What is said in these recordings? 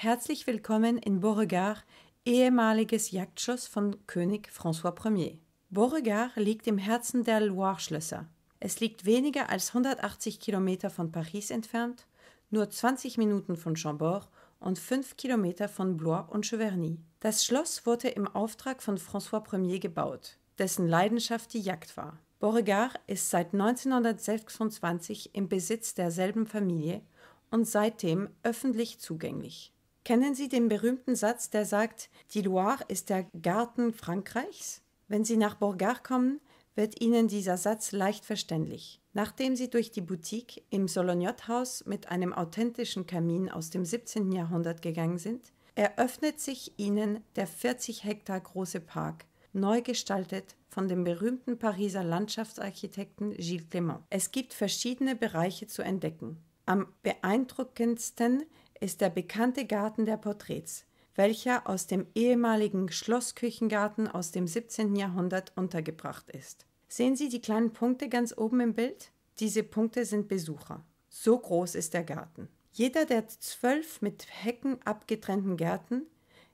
Herzlich willkommen in Beauregard, ehemaliges Jagdschloss von König François Ier. Beauregard liegt im Herzen der Loire-Schlösser. Es liegt weniger als 180 Kilometer von Paris entfernt, nur 20 Minuten von Chambord und 5 Kilometer von Blois und Cheverny. Das Schloss wurde im Auftrag von François Ier gebaut, dessen Leidenschaft die Jagd war. Beauregard ist seit 1926 im Besitz derselben Familie und seitdem öffentlich zugänglich. Kennen Sie den berühmten Satz, der sagt, die Loire ist der Garten Frankreichs? Wenn Sie nach Bourgard kommen, wird Ihnen dieser Satz leicht verständlich. Nachdem sie durch die Boutique im Solognot-Haus mit einem authentischen Kamin aus dem 17. Jahrhundert gegangen sind, eröffnet sich ihnen der 40 Hektar große Park, neu gestaltet von dem berühmten Pariser Landschaftsarchitekten Gilles Clément. Es gibt verschiedene Bereiche zu entdecken. Am beeindruckendsten ist der bekannte Garten der Porträts, welcher aus dem ehemaligen Schlossküchengarten aus dem 17. Jahrhundert untergebracht ist. Sehen Sie die kleinen Punkte ganz oben im Bild? Diese Punkte sind Besucher. So groß ist der Garten. Jeder der zwölf mit Hecken abgetrennten Gärten,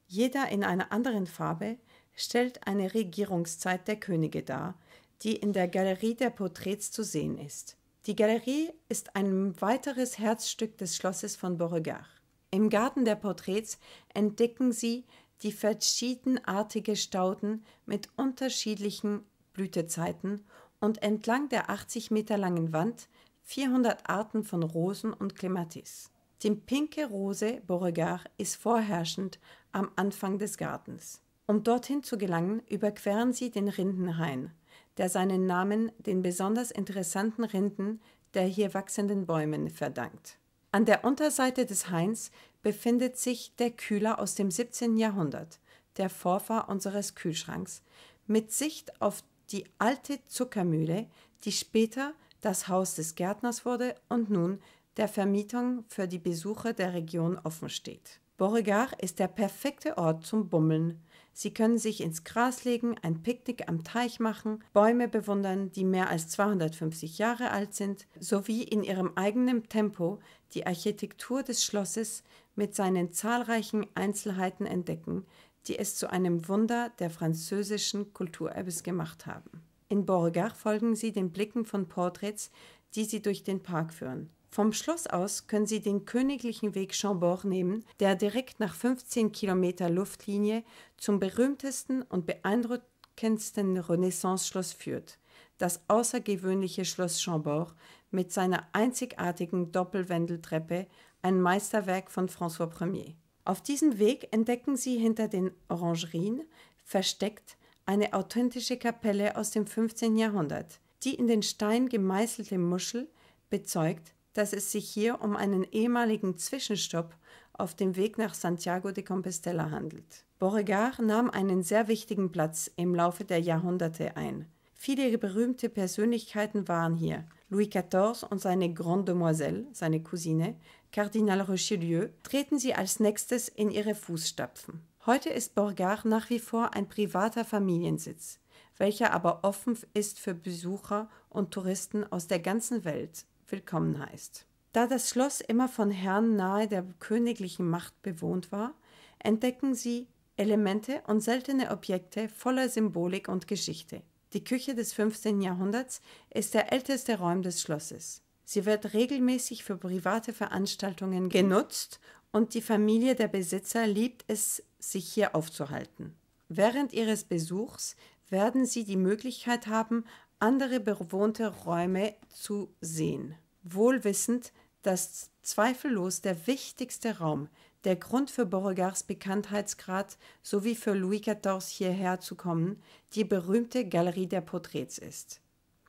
jeder in einer anderen Farbe, stellt eine Regierungszeit der Könige dar, die in der Galerie der Porträts zu sehen ist. Die Galerie ist ein weiteres Herzstück des Schlosses von Beauregard. Im Garten der Porträts entdecken Sie die verschiedenartige Stauden mit unterschiedlichen Blütezeiten und entlang der 80 Meter langen Wand 400 Arten von Rosen und Clematis. Die pinke Rose Beauregard ist vorherrschend am Anfang des Gartens. Um dorthin zu gelangen, überqueren Sie den Rindenhain, der seinen Namen den besonders interessanten Rinden der hier wachsenden Bäume verdankt. An der Unterseite des Hains befindet sich der Kühler aus dem 17. Jahrhundert, der Vorfahr unseres Kühlschranks, mit Sicht auf die alte Zuckermühle, die später das Haus des Gärtners wurde und nun der Vermietung für die Besucher der Region offen steht. Beauregard ist der perfekte Ort zum Bummeln, Sie können sich ins Gras legen, ein Picknick am Teich machen, Bäume bewundern, die mehr als 250 Jahre alt sind, sowie in ihrem eigenen Tempo die Architektur des Schlosses mit seinen zahlreichen Einzelheiten entdecken, die es zu einem Wunder der französischen Kulturerbes gemacht haben. In Beauregard folgen Sie den Blicken von Portraits, die Sie durch den Park führen. Vom Schloss aus können Sie den königlichen Weg Chambord nehmen, der direkt nach 15 Kilometer Luftlinie zum berühmtesten und beeindruckendsten Renaissance-Schloss führt. Das außergewöhnliche Schloss Chambord mit seiner einzigartigen Doppelwendeltreppe, ein Meisterwerk von François Ier. Auf diesem Weg entdecken Sie hinter den Orangerien versteckt eine authentische Kapelle aus dem 15. Jahrhundert. Die in den Stein gemeißelte Muschel bezeugt, dass es sich hier um einen ehemaligen Zwischenstopp auf dem Weg nach Santiago de Compostela handelt. Beauregard nahm einen sehr wichtigen Platz im Laufe der Jahrhunderte ein. Viele berühmte Persönlichkeiten waren hier. Louis XIV und seine Grande Demoiselle, seine Cousine, Kardinal Richelieu, treten sie als nächstes in ihre Fußstapfen. Heute ist Beauregard nach wie vor ein privater Familiensitz, welcher aber offen ist für Besucher und Touristen aus der ganzen Welt willkommen heißt. Da das Schloss immer von Herren nahe der königlichen Macht bewohnt war, entdecken sie Elemente und seltene Objekte voller Symbolik und Geschichte. Die Küche des 15. Jahrhunderts ist der älteste Raum des Schlosses. Sie wird regelmäßig für private Veranstaltungen genutzt und die Familie der Besitzer liebt es, sich hier aufzuhalten. Während ihres Besuchs werden sie die Möglichkeit haben, andere bewohnte Räume zu sehen wohlwissend, dass zweifellos der wichtigste Raum, der Grund für Beauregards Bekanntheitsgrad sowie für Louis XIV hierher zu kommen, die berühmte Galerie der Porträts ist.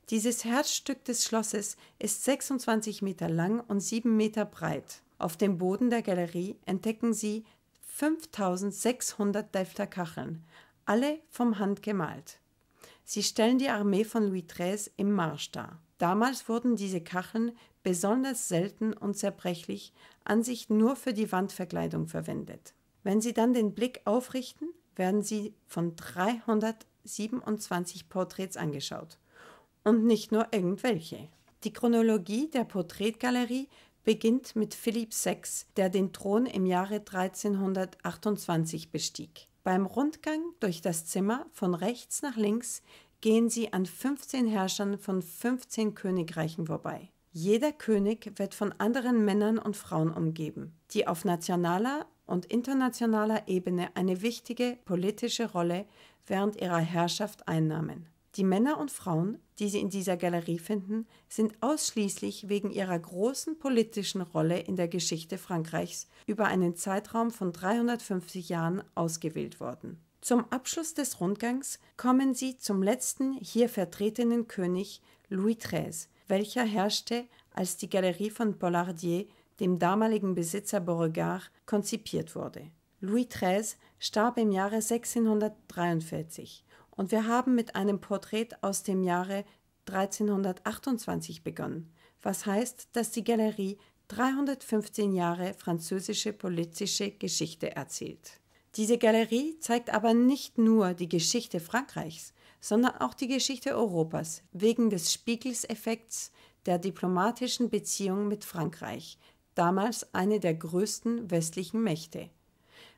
Dieses Herzstück des Schlosses ist 26 Meter lang und 7 Meter breit. Auf dem Boden der Galerie entdecken Sie 5600 Delfter Kacheln, alle vom Hand gemalt. Sie stellen die Armee von Louis XIII im Marsch dar. Damals wurden diese Kacheln besonders selten und zerbrechlich, an sich nur für die Wandverkleidung verwendet. Wenn Sie dann den Blick aufrichten, werden Sie von 327 Porträts angeschaut. Und nicht nur irgendwelche. Die Chronologie der Porträtgalerie beginnt mit Philipp VI, der den Thron im Jahre 1328 bestieg. Beim Rundgang durch das Zimmer von rechts nach links gehen sie an 15 Herrschern von 15 Königreichen vorbei. Jeder König wird von anderen Männern und Frauen umgeben, die auf nationaler und internationaler Ebene eine wichtige politische Rolle während ihrer Herrschaft einnahmen. Die Männer und Frauen, die Sie in dieser Galerie finden, sind ausschließlich wegen ihrer großen politischen Rolle in der Geschichte Frankreichs über einen Zeitraum von 350 Jahren ausgewählt worden. Zum Abschluss des Rundgangs kommen Sie zum letzten hier vertretenen König Louis XIII, welcher herrschte, als die Galerie von Pollardier, dem damaligen Besitzer Beauregard, konzipiert wurde. Louis XIII starb im Jahre 1643 und wir haben mit einem Porträt aus dem Jahre 1328 begonnen, was heißt, dass die Galerie 315 Jahre französische politische Geschichte erzählt. Diese Galerie zeigt aber nicht nur die Geschichte Frankreichs, sondern auch die Geschichte Europas wegen des Spiegelseffekts der diplomatischen Beziehung mit Frankreich, damals eine der größten westlichen Mächte.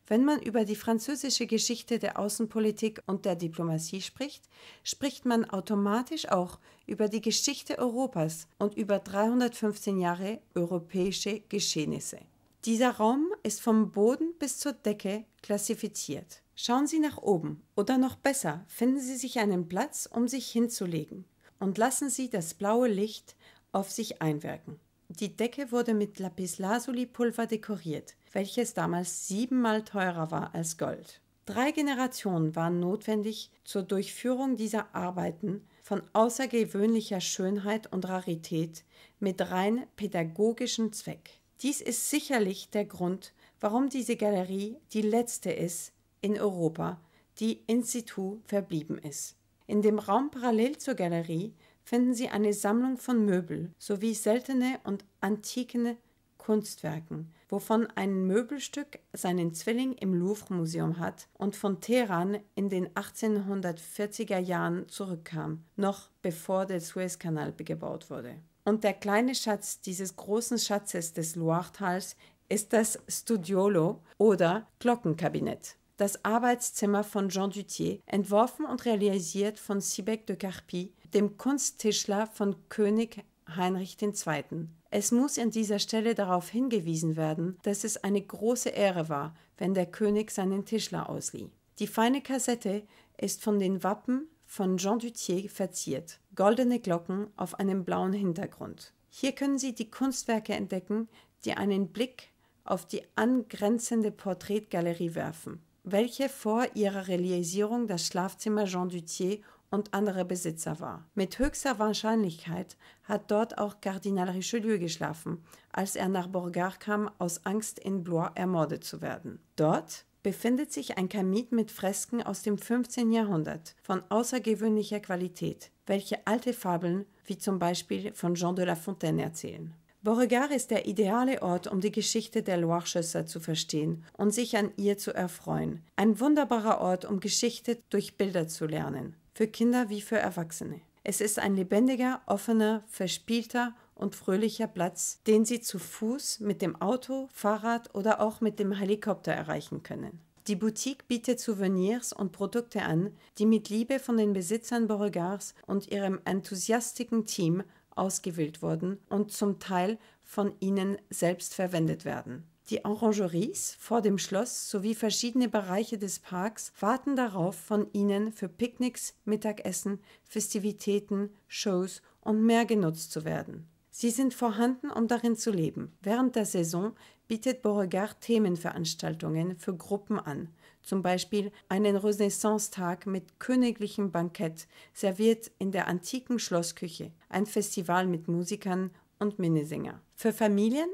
Wenn man über die französische Geschichte der Außenpolitik und der Diplomatie spricht, spricht man automatisch auch über die Geschichte Europas und über 315 Jahre europäische Geschehnisse. Dieser Raum ist vom Boden bis zur Decke klassifiziert. Schauen Sie nach oben oder noch besser, finden Sie sich einen Platz, um sich hinzulegen und lassen Sie das blaue Licht auf sich einwirken. Die Decke wurde mit Lapislazuli-Pulver dekoriert, welches damals siebenmal teurer war als Gold. Drei Generationen waren notwendig zur Durchführung dieser Arbeiten von außergewöhnlicher Schönheit und Rarität mit rein pädagogischem Zweck. Dies ist sicherlich der Grund, warum diese Galerie die letzte ist, in Europa, die in situ verblieben ist. In dem Raum parallel zur Galerie finden Sie eine Sammlung von Möbel sowie seltene und antiken Kunstwerken, wovon ein Möbelstück seinen Zwilling im Louvre-Museum hat und von Teheran in den 1840er Jahren zurückkam, noch bevor der Suezkanal gebaut wurde. Und der kleine Schatz dieses großen Schatzes des Loiretals ist das Studiolo oder Glockenkabinett. Das Arbeitszimmer von Jean Dutier, entworfen und realisiert von Siebeck de Carpi, dem Kunsttischler von König Heinrich II. Es muss an dieser Stelle darauf hingewiesen werden, dass es eine große Ehre war, wenn der König seinen Tischler auslieh. Die feine Kassette ist von den Wappen von Jean Dutier verziert, goldene Glocken auf einem blauen Hintergrund. Hier können Sie die Kunstwerke entdecken, die einen Blick auf die angrenzende Porträtgalerie werfen welche vor ihrer Realisierung das Schlafzimmer Jean Dutier und anderer Besitzer war. Mit höchster Wahrscheinlichkeit hat dort auch Kardinal Richelieu geschlafen, als er nach Borgard kam, aus Angst in Blois ermordet zu werden. Dort befindet sich ein Kamit mit Fresken aus dem 15. Jahrhundert von außergewöhnlicher Qualität, welche alte Fabeln wie zum Beispiel von Jean de La Fontaine erzählen. Beauregard ist der ideale Ort, um die Geschichte der loire Loirschösser zu verstehen und sich an ihr zu erfreuen. Ein wunderbarer Ort, um Geschichte durch Bilder zu lernen, für Kinder wie für Erwachsene. Es ist ein lebendiger, offener, verspielter und fröhlicher Platz, den Sie zu Fuß, mit dem Auto, Fahrrad oder auch mit dem Helikopter erreichen können. Die Boutique bietet Souvenirs und Produkte an, die mit Liebe von den Besitzern Beauregards und ihrem enthusiastischen Team ausgewählt wurden und zum Teil von ihnen selbst verwendet werden. Die Orangeries vor dem Schloss sowie verschiedene Bereiche des Parks warten darauf, von ihnen für Picknicks, Mittagessen, Festivitäten, Shows und mehr genutzt zu werden. Sie sind vorhanden, um darin zu leben. Während der Saison bietet Beauregard Themenveranstaltungen für Gruppen an, zum Beispiel einen Renaissance-Tag mit königlichem Bankett, serviert in der antiken Schlossküche, ein Festival mit Musikern und Minnesänger. Für Familien,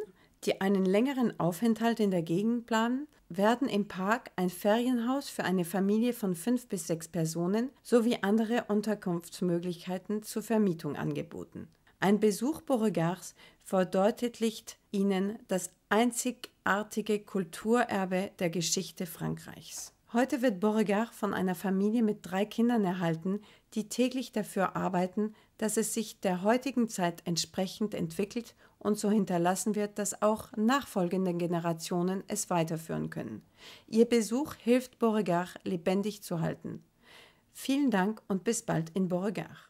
die einen längeren Aufenthalt in der Gegend planen, werden im Park ein Ferienhaus für eine Familie von fünf bis sechs Personen sowie andere Unterkunftsmöglichkeiten zur Vermietung angeboten. Ein Besuch Beauregards verdeutlicht ihnen das einzigartige Kulturerbe der Geschichte Frankreichs. Heute wird Beauregard von einer Familie mit drei Kindern erhalten, die täglich dafür arbeiten, dass es sich der heutigen Zeit entsprechend entwickelt und so hinterlassen wird, dass auch nachfolgenden Generationen es weiterführen können. Ihr Besuch hilft Beauregard lebendig zu halten. Vielen Dank und bis bald in Beauregard.